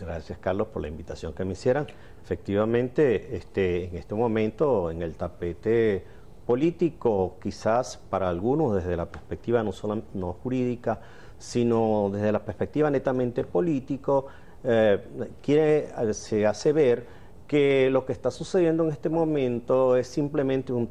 Gracias Carlos por la invitación que me hicieran. Efectivamente, este, en este momento en el tapete político, quizás para algunos desde la perspectiva no, solo, no jurídica, sino desde la perspectiva netamente político, eh, eh, se hace ver que lo que está sucediendo en este momento es simplemente un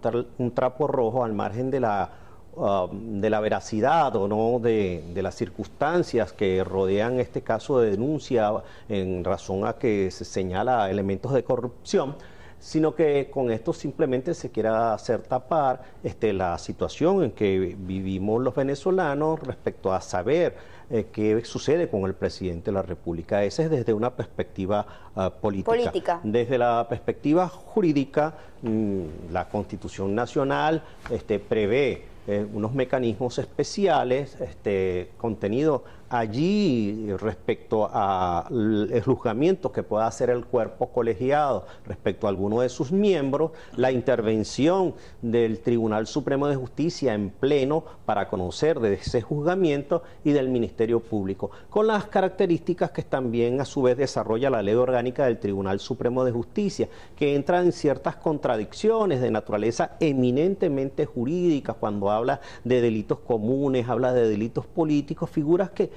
trapo rojo al margen de la Um, de la veracidad o no de, las circunstancias que rodean este caso de denuncia en razón a que se señala elementos de corrupción, sino que con esto simplemente se quiera hacer tapar este, la situación en que vivimos los venezolanos respecto a saber eh, qué sucede con el presidente de la República. Ese es desde una perspectiva ah, política. Desde la perspectiva jurídica, mm, la Constitución Nacional este, prevé eh, unos mecanismos especiales, este, contenido allí respecto al juzgamiento que pueda hacer el cuerpo colegiado respecto a alguno de sus miembros, la intervención del Tribunal Supremo de Justicia en pleno para conocer de ese juzgamiento y del Ministerio Público, con las características que también a su vez desarrolla la ley orgánica del Tribunal Supremo de Justicia, que entra en ciertas contradicciones de naturaleza eminentemente jurídicas cuando habla de delitos comunes, habla de delitos políticos, figuras que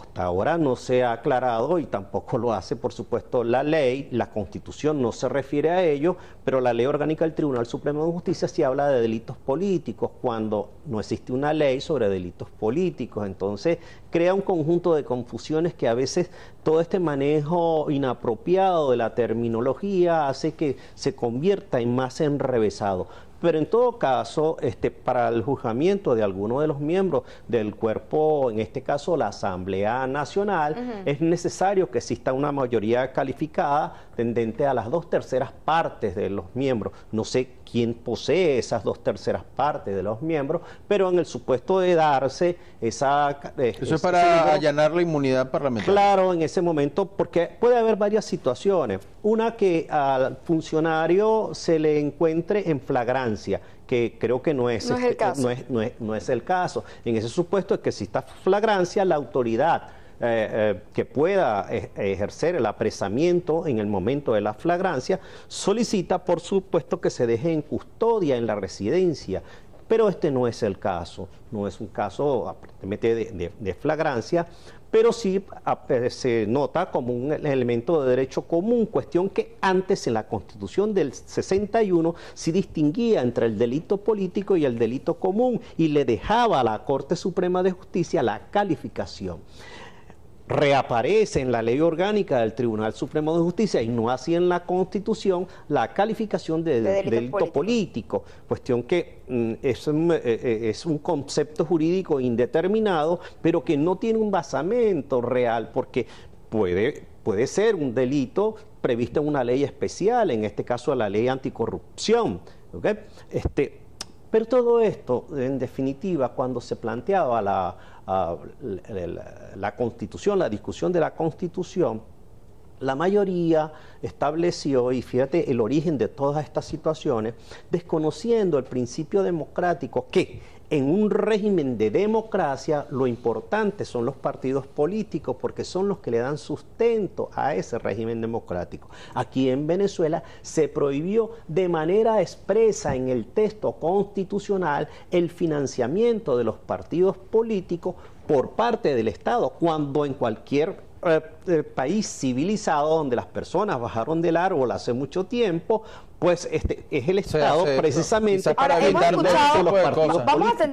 hasta ahora no se ha aclarado y tampoco lo hace, por supuesto, la ley, la constitución no se refiere a ello, pero la ley orgánica del Tribunal Supremo de Justicia sí habla de delitos políticos, cuando no existe una ley sobre delitos políticos. Entonces, crea un conjunto de confusiones que a veces todo este manejo inapropiado de la terminología hace que se convierta en más enrevesado. Pero en todo caso, este, para el juzgamiento de alguno de los miembros del cuerpo, en este caso la Asamblea Nacional, es necesario que exista una mayoría calificada tendente a las dos terceras partes de los miembros. No sé quién posee esas dos terceras partes de los miembros, pero en el supuesto de darse esa... Eh, Eso es para allanar la inmunidad parlamentaria. Claro, en ese momento, porque puede haber varias situaciones. Una que al funcionario se le encuentre en flagrante que creo que no es, este, el, caso. No es, el caso. En ese supuesto es que si está flagrancia, la autoridad eh, eh, que pueda eh, ejercer el apresamiento en el momento de la flagrancia solicita, por supuesto, que se deje en custodia en la residencia. Pero este no es el caso, no es un caso aparentemente de, de flagrancia, pero sí ah, eh, se nota como un elemento de derecho común, cuestión que antes en la Constitución del 61 se distinguía entre el delito político y el delito común y le dejaba a la Corte Suprema de Justicia la calificación reaparece en la ley orgánica del Tribunal Supremo de Justicia y no así en la Constitución la calificación de, delito, político. cuestión que mm, eh, eh, es, un, concepto jurídico indeterminado, pero que no tiene un basamento real, porque puede, puede ser un delito previsto en una ley especial, en este caso la ley anticorrupción. Este, pero todo esto, en definitiva, cuando se planteaba la, la, constitución, la discusión de la constitución, la mayoría estableció, y fíjate el origen de todas estas situaciones, desconociendo el principio democrático que en un régimen de democracia lo importante son los partidos políticos porque son los que le dan sustento a ese régimen democrático. Aquí en Venezuela se prohibió de manera expresa en el texto constitucional el financiamiento de los partidos políticos por parte del Estado, cuando en cualquier eh, eh, país civilizado donde las personas bajaron del árbol hace mucho tiempo, pues este es el Estado precisamente para evitar los partidos. Vamos a